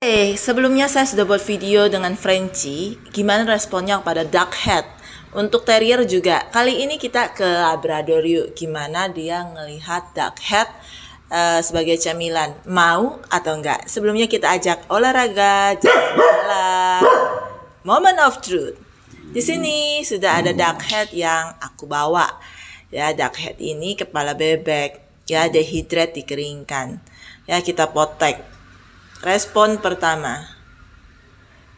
Hey, eh, sebelumnya saya sudah buat video dengan Frenchy, gimana responnya pada Dark Head. Untuk Terrier juga, kali ini kita ke Labrador yuk, gimana dia ngelihat Dark Head uh, sebagai camilan, mau atau enggak. Sebelumnya kita ajak olahraga, jalan Moment of Truth. Di sini sudah ada Dark Head yang aku bawa. Ya, Dark Head ini kepala bebek, ya dehidrat dikeringkan. Ya, kita potek Respon pertama,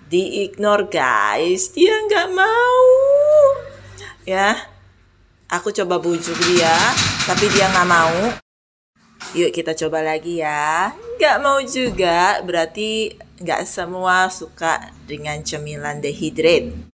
diignore guys, dia nggak mau. Ya, aku coba bujuk dia, tapi dia nggak mau. Yuk kita coba lagi ya. Nggak mau juga, berarti nggak semua suka dengan cemilan dehydrate.